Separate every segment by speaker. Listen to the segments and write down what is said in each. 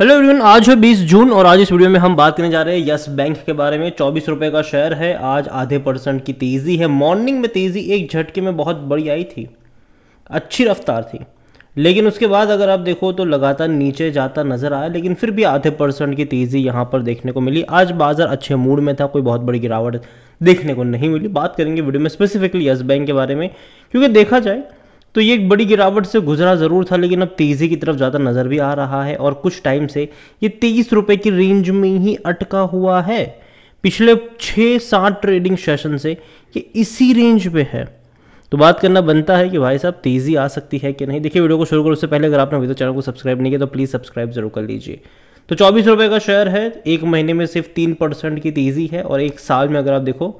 Speaker 1: hello everyone आज है 20 जून और आज इस वीडियो में हम बात करने जा रहे हैं यस बैंक के बारे में चौबीस रुपये का शेयर है आज आधे परसेंट की तेज़ी है मॉर्निंग में तेज़ी एक झटके में बहुत बड़ी आई थी अच्छी रफ्तार थी लेकिन उसके बाद अगर आप देखो तो लगातार नीचे जाता नजर आया लेकिन फिर भी आधे परसेंट की तेज़ी यहाँ पर देखने को मिली आज बाजार अच्छे मूड में था कोई बहुत बड़ी गिरावट देखने को नहीं मिली बात करेंगे वीडियो में स्पेसिफिकली यस बैंक के बारे में क्योंकि देखा जाए तो ये एक बड़ी गिरावट से गुजरा ज़रूर था लेकिन अब तेज़ी की तरफ ज़्यादा नज़र भी आ रहा है और कुछ टाइम से ये तेईस रुपये की रेंज में ही अटका हुआ है पिछले छः सात ट्रेडिंग सेशन से ये इसी रेंज पे है तो बात करना बनता है कि भाई साहब तेज़ी आ सकती है कि नहीं देखिए वीडियो को शुरू करो उससे पहले अगर आपने अभी तो चैनल को सब्सक्राइब नहीं किया तो प्लीज़ सब्सक्राइब जरूर कर लीजिए तो चौबीस रुपये का शेयर है एक महीने में सिर्फ तीन परसेंट की तेज़ी है और एक साल में अगर आप देखो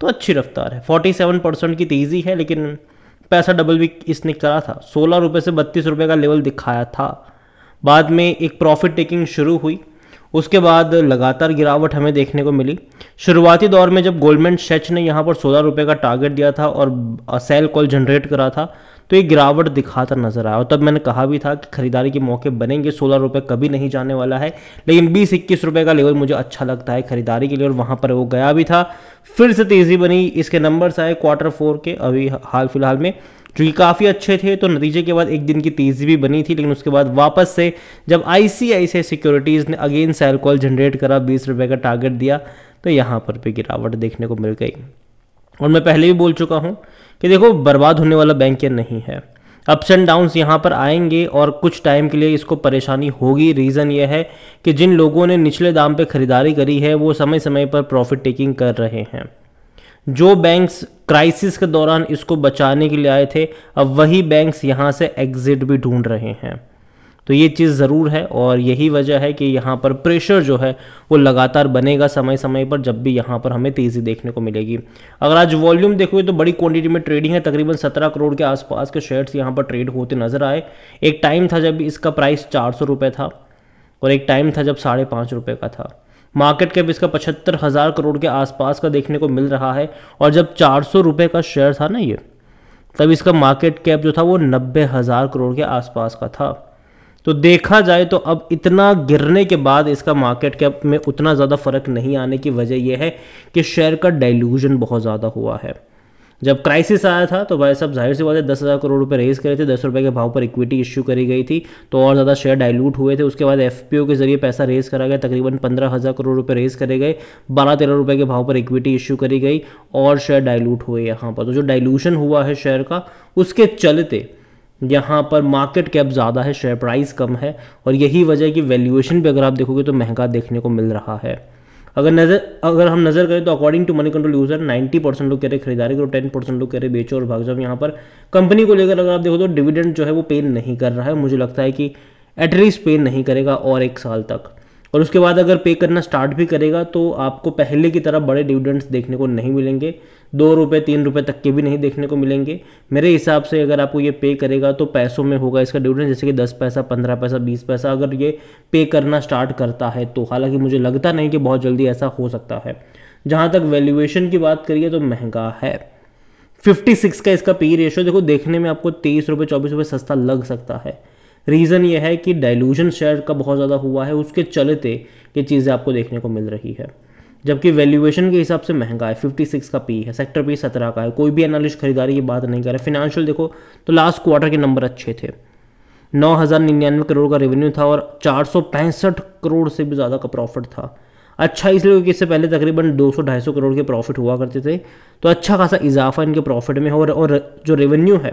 Speaker 1: तो अच्छी रफ्तार है फोर्टी सेवन परसेंट की तेज़ी है लेकिन पैसा डबल भी इसने करा था सोलह रुपये से बत्तीस रुपये का लेवल दिखाया था बाद में एक प्रॉफिट टेकिंग शुरू हुई उसके बाद लगातार गिरावट हमें देखने को मिली शुरुआती दौर में जब गोल्डमेंट शेच ने यहाँ पर सोलह रुपये का टारगेट दिया था और सेल कॉल जनरेट करा था तो ये गिरावट दिखाता नजर आया और तब मैंने कहा भी था कि खरीदारी के मौके बनेंगे सोलह रुपये कभी नहीं जाने वाला है लेकिन बीस इक्कीस रुपये का लेवल मुझे अच्छा लगता है खरीदारी के लिए और वहाँ पर वो गया भी था फिर से तेज़ी बनी इसके नंबर्स आए क्वार्टर फोर के अभी हाल फिलहाल में जो कि काफ़ी अच्छे थे तो नतीजे के बाद एक दिन की तेज़ी भी बनी थी लेकिन उसके बाद वापस से जब आई सी सिक्योरिटीज़ ने अगेन सेल कॉल जनरेट करा बीस रुपये का टारगेट दिया तो यहाँ पर भी गिरावट देखने को मिल गई और मैं पहले भी बोल चुका हूँ कि देखो बर्बाद होने वाला बैंक ये नहीं है अप्स एंड डाउन्स यहाँ पर आएंगे और कुछ टाइम के लिए इसको परेशानी होगी रीज़न ये है कि जिन लोगों ने निचले दाम पे खरीदारी करी है वो समय समय पर प्रॉफिट टेकिंग कर रहे हैं जो बैंक्स क्राइसिस के दौरान इसको बचाने के लिए आए थे अब वही बैंक्स यहाँ से एग्जिट भी ढूंढ रहे हैं तो ये चीज़ ज़रूर है और यही वजह है कि यहाँ पर प्रेशर जो है वो लगातार बनेगा समय समय पर जब भी यहाँ पर हमें तेज़ी देखने को मिलेगी अगर आज वॉल्यूम देखोगे तो बड़ी क्वांटिटी में ट्रेडिंग है तकरीबन 17 करोड़ के आसपास के शेयर्स यहाँ पर ट्रेड होते नज़र आए एक टाइम था जब इसका प्राइस चार था और एक टाइम था जब साढ़े का था मार्केट कैप इसका पचहत्तर हज़ार करोड़ के आसपास का देखने को मिल रहा है और जब चार रुपए का शेयर था ना ये तब इसका मार्केट कैप जो था वो नब्बे हज़ार करोड़ के आसपास का था तो देखा जाए तो अब इतना गिरने के बाद इसका मार्केट कैप में उतना ज़्यादा फर्क नहीं आने की वजह यह है कि शेयर का डाइल्यूजन बहुत ज़्यादा हुआ है जब क्राइसिस आया था तो भाई साहब जाहिर सी बात है दस हज़ार करोड़ रुपए रेज करे थे दस रुपए के भाव पर इक्विटी इश्यू करी गई थी तो और ज़्यादा शेयर डाइल्यूट हुए थे उसके बाद एफ के जरिए पैसा रेज करा गया तकरीबन पंद्रह हज़ार करोड़ रुपए रेज करे गए बारह तेरह रुपये के भाव पर इक्विटी इश्यू करी गई और शेयर डाइल्यूट हुए यहाँ पर तो जो डाइल्यूशन हुआ है शेयर का उसके चलते यहाँ पर मार्केट कैप ज़्यादा है शेयर प्राइस कम है और यही वजह है कि वैल्यूएशन पे अगर आप देखोगे तो महंगा देखने को मिल रहा है अगर नज़र अगर हम नज़र करें तो according to money control user 90 percent लोग कह रहे खरीदारी करो 10 परसेंट लोग कह रहे बेचो और भाग जाओ यहाँ पर कंपनी को लेकर अगर आप देखो तो डिविडेंड जो है वो पे नहीं कर रहा है मुझे लगता है कि एटलीस्ट पे नहीं करेगा और एक साल तक और उसके बाद अगर पे करना स्टार्ट भी करेगा तो आपको पहले की तरह बड़े डिविडेंड्स देखने को नहीं मिलेंगे दो रुपये तीन रुपये तक के भी नहीं देखने को मिलेंगे मेरे हिसाब से अगर आपको ये पे करेगा तो पैसों में होगा इसका डिविडेंड जैसे कि दस पैसा पंद्रह पैसा बीस पैसा अगर ये पे करना स्टार्ट करता है तो हालांकि मुझे लगता नहीं कि बहुत जल्दी ऐसा हो सकता है जहाँ तक वैल्यूएशन की बात करिए तो महंगा है 56 का इसका पी रेशियो देखो देखने में आपको तेईस रुपये चौबीस रुपये सस्ता लग सकता है रीज़न ये है कि डाइल्यूजन शेयर का बहुत ज़्यादा हुआ है उसके चलते ये चीज़ें आपको देखने को मिल रही है जबकि वैल्यूएशन के हिसाब से महंगा है 56 का पी है सेक्टर पी 17 का है कोई भी एनालिस्ट खरीदारी की बात नहीं कर रहा फिनेंशियल देखो तो लास्ट क्वार्टर के नंबर अच्छे थे नौ हज़ार निन्यानवे करोड़ का रेवेन्यू था और चार सौ पैंसठ करोड़ से भी ज़्यादा का प्रॉफिट था अच्छा इसलिए क्योंकि इससे पहले तकरीबन 200-250 करोड़ के प्रॉफिट हुआ करते थे तो अच्छा खासा इजाफा इनके प्रॉफिट में हो और जो रेवेन्यू है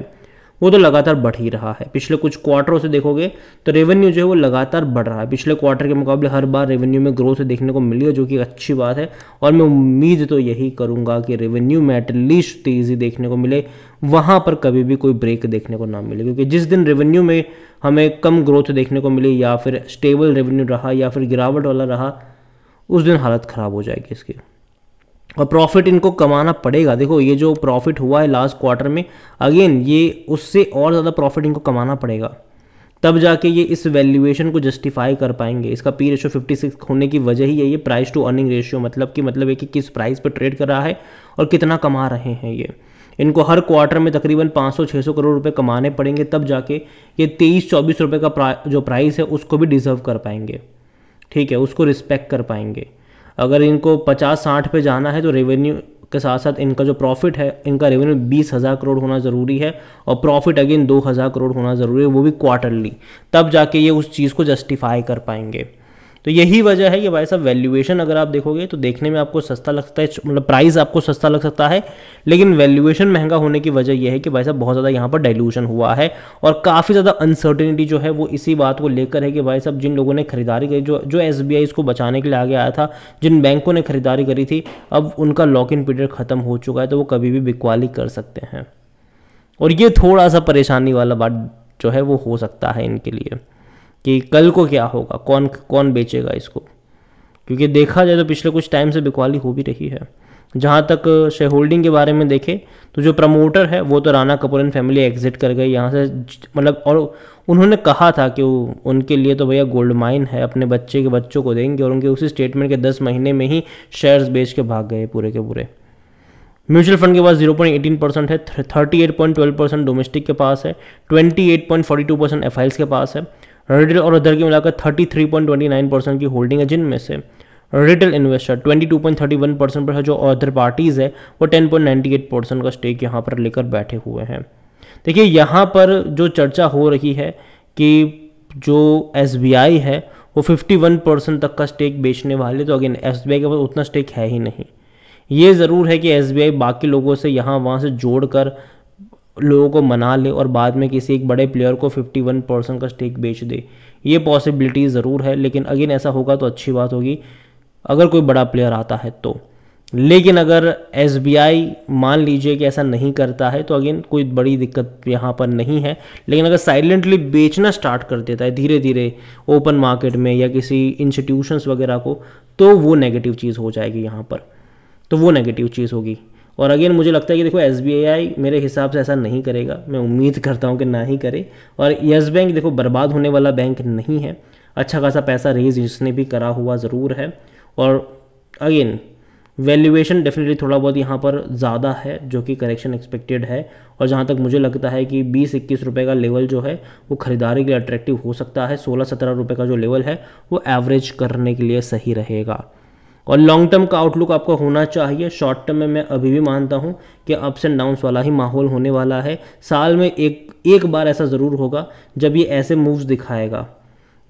Speaker 1: वो तो लगातार बढ़ ही रहा है पिछले कुछ क्वार्टरों से देखोगे तो रेवेन्यू जो है वो लगातार बढ़ रहा है पिछले क्वार्टर के मुकाबले हर बार रेवेन्यू में ग्रोथ देखने को मिली है जो कि अच्छी बात है और मैं उम्मीद तो यही करूँगा कि रेवेन्यू में एटलीस्ट तेज़ी देखने को मिले वहाँ पर कभी भी कोई ब्रेक देखने को ना मिले क्योंकि जिस दिन रेवेन्यू में हमें कम ग्रोथ देखने को मिली या फिर स्टेबल रेवेन्यू रहा या फिर गिरावट वाला रहा उस दिन हालत ख़राब हो जाएगी इसकी और प्रॉफिट इनको कमाना पड़ेगा देखो ये जो प्रॉफिट हुआ है लास्ट क्वार्टर में अगेन ये उससे और ज़्यादा प्रॉफिट इनको कमाना पड़ेगा तब जाके ये इस वैल्यूएशन को जस्टिफाई कर पाएंगे इसका पी रेशो 56 होने की वजह ही है ये प्राइस टू अर्निंग रेशियो मतलब कि मतलब है कि किस प्राइस पर ट्रेड कर रहा है और कितना कमा रहे हैं ये इनको हर क्वार्टर में तकरीबन 500-600 करोड़ रुपए कमाने पड़ेंगे तब जाके ये तेईस चौबीस रुपये का प्रा, जो प्राइस है उसको भी डिज़र्व कर पाएंगे ठीक है उसको रिस्पेक्ट कर पाएंगे अगर इनको पचास साठ पे जाना है तो रेवेन्यू के साथ साथ इनका जो प्रॉफिट है इनका रेवेन्यू बीस हज़ार करोड़ होना ज़रूरी है और प्रॉफिट अगेन दो हज़ार करोड़ होना ज़रूरी है वो भी क्वार्टरली तब जाके ये उस चीज़ को जस्टिफाई कर पाएंगे तो यही वजह है कि भाई साहब वैल्यूएशन अगर आप देखोगे तो देखने में आपको सस्ता लगता है मतलब प्राइस आपको सस्ता लग सकता है लेकिन वैल्यूएशन महंगा होने की वजह यह है कि भाई साहब बहुत ज़्यादा यहाँ पर डाइल्यूशन हुआ है और काफ़ी ज़्यादा अनसर्टिनिटी जो है वो इसी बात को लेकर है कि भाई साहब जिन लोगों ने खरीदारी करी जो जो एस इसको बचाने के लिए आगे आया था जिन बैंकों ने खरीदारी करी थी अब उनका लॉक इन पीरियड ख़त्म हो चुका है तो वो कभी भी बिकवाली कर सकते हैं और ये थोड़ा सा परेशानी वाला बात जो है वो हो सकता है इनके लिए कि कल को क्या होगा कौन कौन बेचेगा इसको क्योंकि देखा जाए तो पिछले कुछ टाइम से बिकवाली हो भी रही है जहाँ तक शेयर होल्डिंग के बारे में देखें तो जो प्रमोटर है वो तो Rana Kapoor and family exit कर गई यहाँ से मतलब और उन्होंने कहा था कि उनके लिए तो भैया गोल्ड माइन है अपने बच्चे के बच्चों को देंगे और उनके उसी स्टेटमेंट के दस महीने में ही शेयर्स बेच के भाग गए पूरे के पूरे म्यूचुअल फंड के पास जीरो पॉइंट एटीन परसेंट है thirty eight point twelve percent domestic के पास है twenty eight point forty two percent F के पास है रिटेल और अदर की मिलाकर 33.29 परसेंट की होल्डिंग है जिनमें से रिटेल इन्वेस्टर 22.31 परसेंट पर है जो अदर पार्टीज़ है वो 10.98 परसेंट का स्टेक यहाँ पर लेकर बैठे हुए हैं देखिए यहाँ पर जो चर्चा हो रही है कि जो एस है वो 51 परसेंट तक का स्टेक बेचने वाले तो अगेन एस के पास उतना स्टेक है ही नहीं ये ज़रूर है कि एस बाकी लोगों से यहाँ वहाँ से जोड़ कर लोगों को मना ले और बाद में किसी एक बड़े प्लेयर को 51 परसेंट का स्टेक बेच दे ये पॉसिबिलिटी ज़रूर है लेकिन अगेन ऐसा होगा तो अच्छी बात होगी अगर कोई बड़ा प्लेयर आता है तो लेकिन अगर एस मान लीजिए कि ऐसा नहीं करता है तो अगेन कोई बड़ी दिक्कत यहाँ पर नहीं है लेकिन अगर साइलेंटली बेचना स्टार्ट कर देता है धीरे धीरे ओपन मार्केट में या किसी इंस्टीट्यूशंस वगैरह को तो वो नेगेटिव चीज़ हो जाएगी यहाँ पर तो वो नेगेटिव चीज़ होगी और अगेन मुझे लगता है कि देखो एस मेरे हिसाब से ऐसा नहीं करेगा मैं उम्मीद करता हूँ कि ना ही करे और येस बैंक देखो बर्बाद होने वाला बैंक नहीं है अच्छा खासा पैसा रेज इसने भी करा हुआ ज़रूर है और अगेन वैल्यूएशन डेफिनेटली थोड़ा बहुत यहाँ पर ज़्यादा है जो कि करेक्शन एक्सपेक्टेड है और जहाँ तक मुझे लगता है कि बीस इक्कीस रुपये का लेवल जो है वो खरीदारी के लिए अट्रैक्टिव हो सकता है सोलह सत्रह रुपये का जो लेवल है वो एवरेज करने के लिए सही रहेगा और लॉन्ग टर्म का आउटलुक आपका होना चाहिए शॉर्ट टर्म में मैं अभी भी मानता हूँ कि अप्स एंड डाउन्स वाला ही माहौल होने वाला है साल में एक एक बार ऐसा ज़रूर होगा जब ये ऐसे मूव्स दिखाएगा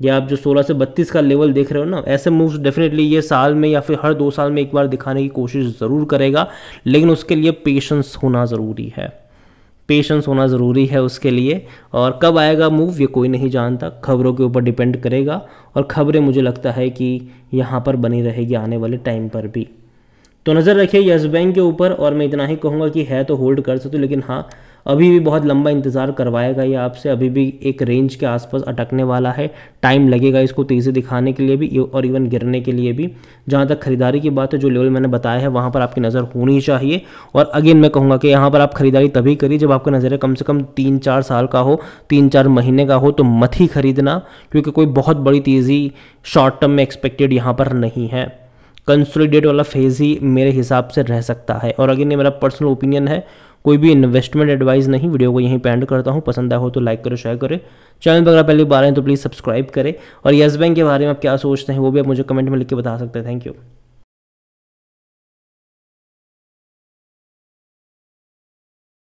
Speaker 1: या आप जो 16 से 32 का लेवल देख रहे हो ना ऐसे मूव्स डेफिनेटली ये साल में या फिर हर दो साल में एक बार दिखाने की कोशिश ज़रूर करेगा लेकिन उसके लिए पेशेंस होना ज़रूरी है पेशेंस होना ज़रूरी है उसके लिए और कब आएगा मूव ये कोई नहीं जानता खबरों के ऊपर डिपेंड करेगा और ख़बरें मुझे लगता है कि यहाँ पर बनी रहेगी आने वाले टाइम पर भी तो नज़र रखिए यस बैंक के ऊपर और मैं इतना ही कहूँगा कि है तो होल्ड कर सकते लेकिन हाँ अभी भी बहुत लंबा इंतज़ार करवाएगा ये आपसे अभी भी एक रेंज के आसपास अटकने वाला है टाइम लगेगा इसको तेज़ी दिखाने के लिए भी और इवन गिरने के लिए भी जहाँ तक खरीदारी की बात है जो लेवल मैंने बताया है वहाँ पर आपकी नज़र होनी चाहिए और अगेन मैं कहूँगा कि यहाँ पर आप खरीदारी तभी करिए जब आपका नज़र कम से कम तीन चार साल का हो तीन चार महीने का हो तो मत ही खरीदना क्योंकि कोई बहुत बड़ी तेज़ी शॉर्ट टर्म में एक्सपेक्टेड यहाँ पर नहीं है कंसोलिडेट वाला फेज़ ही मेरे हिसाब से रह सकता है और अगेन ये मेरा पर्सनल ओपिनियन है कोई भी इन्वेस्टमेंट एडवाइस नहीं वीडियो को यहीं पैंड एंड करता हूँ पसंद आया हो तो लाइक करें शेयर करें चैनल पर अगर पहले बार आए तो प्लीज़ सब्सक्राइब करें और येस बैंक के बारे में आप क्या सोचते हैं वो भी आप मुझे कमेंट में लिख के बता सकते हैं थैंक यू